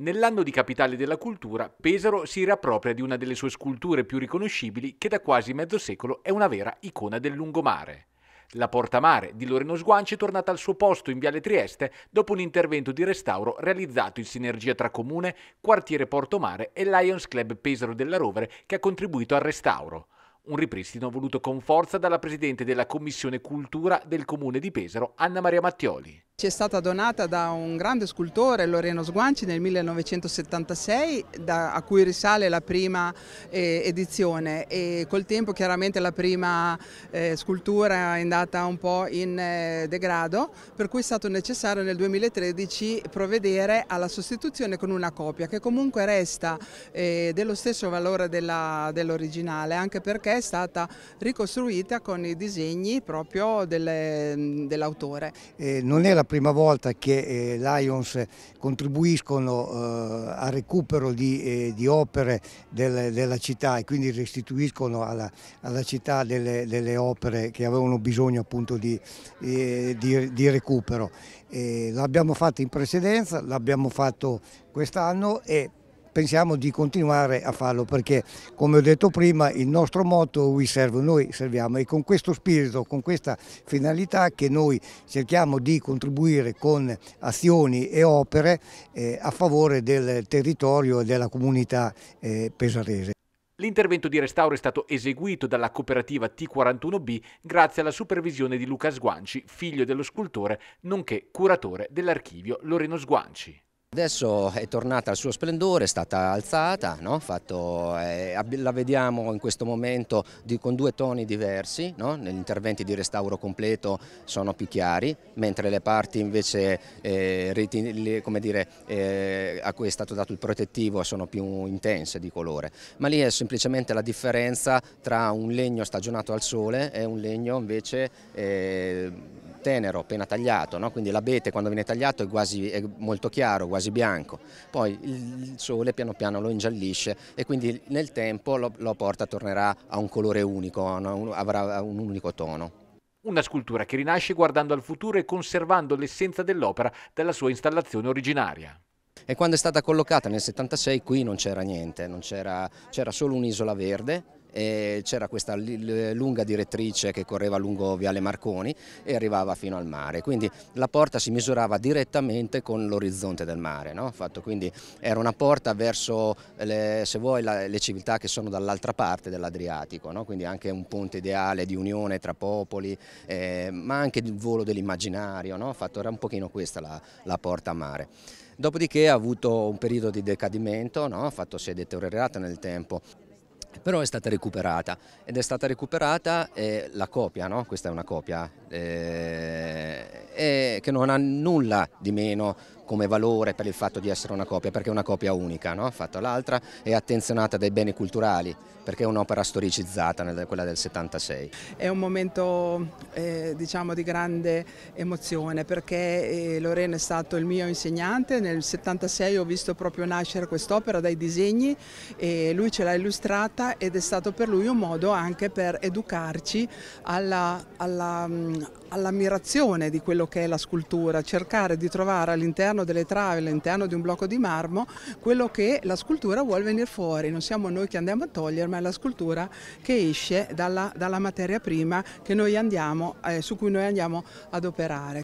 Nell'anno di capitale della cultura, Pesaro si riappropria di una delle sue sculture più riconoscibili che da quasi mezzo secolo è una vera icona del lungomare. La portamare di Loreno Sguanci è tornata al suo posto in Viale Trieste dopo un intervento di restauro realizzato in sinergia tra comune, quartiere Portomare e Lions Club Pesaro della Rovere che ha contribuito al restauro. Un ripristino voluto con forza dalla presidente della Commissione Cultura del Comune di Pesaro, Anna Maria Mattioli. Ci è stata donata da un grande scultore, Loreno Sguanci, nel 1976, da, a cui risale la prima eh, edizione e col tempo chiaramente la prima eh, scultura è andata un po' in eh, degrado, per cui è stato necessario nel 2013 provvedere alla sostituzione con una copia che comunque resta eh, dello stesso valore dell'originale, dell anche perché è stata ricostruita con i disegni proprio dell'autore. Dell non era prima volta che eh, Lions contribuiscono eh, al recupero di, eh, di opere del, della città e quindi restituiscono alla, alla città delle, delle, opere che avevano bisogno appunto di, eh, di, di recupero. Eh, l'abbiamo fatto in precedenza, l'abbiamo fatto quest'anno e pensiamo di continuare a farlo perché come ho detto prima il nostro motto we serve noi serviamo e con questo spirito, con questa finalità che noi cerchiamo di contribuire con azioni e opere eh, a favore del territorio e della comunità eh, pesarese. L'intervento di restauro è stato eseguito dalla cooperativa T41B grazie alla supervisione di Luca Sguanci, figlio dello scultore, nonché curatore dell'archivio Loreno Sguanci. Adesso è tornata al suo splendore, è stata alzata, no? Fatto, eh, la vediamo in questo momento di, con due toni diversi, no? negli interventi di restauro completo sono più chiari, mentre le parti invece eh, reti, dire, eh, a cui è stato dato il protettivo sono più intense di colore, ma lì è semplicemente la differenza tra un legno stagionato al sole e un legno invece eh, tenero appena tagliato, no? quindi l'abete quando viene tagliato è, quasi, è molto chiaro, quasi bianco, poi il sole piano piano lo ingiallisce e quindi nel tempo lo, lo porta, tornerà a un colore unico, no? avrà un unico tono. Una scultura che rinasce guardando al futuro e conservando l'essenza dell'opera dalla sua installazione originaria. E quando è stata collocata nel 76 qui non c'era niente, c'era solo un'isola verde c'era questa lunga direttrice che correva lungo Viale Marconi e arrivava fino al mare, quindi la porta si misurava direttamente con l'orizzonte del mare, no? quindi era una porta verso le, se vuoi la, le civiltà che sono dall'altra parte dell'Adriatico, no? quindi anche un ponte ideale di unione tra popoli, eh, ma anche il volo dell'immaginario, no? era un pochino questa la, la porta a mare. Dopodiché ha avuto un periodo di decadimento, no? fatto si è deteriorata nel tempo però è stata recuperata ed è stata recuperata eh, la copia, no? questa è una copia eh, e che non ha nulla di meno come valore per il fatto di essere una copia, perché è una copia unica, no? fatta l'altra, è attenzionata dai beni culturali, perché è un'opera storicizzata, quella del 76. È un momento eh, diciamo di grande emozione, perché eh, Lorena è stato il mio insegnante, nel 76 ho visto proprio nascere quest'opera dai disegni, e lui ce l'ha illustrata ed è stato per lui un modo anche per educarci alla, alla mm, all'ammirazione di quello che è la scultura, cercare di trovare all'interno delle travi, all'interno di un blocco di marmo, quello che la scultura vuole venire fuori, non siamo noi che andiamo a togliere, ma è la scultura che esce dalla, dalla materia prima noi andiamo, eh, su cui noi andiamo ad operare.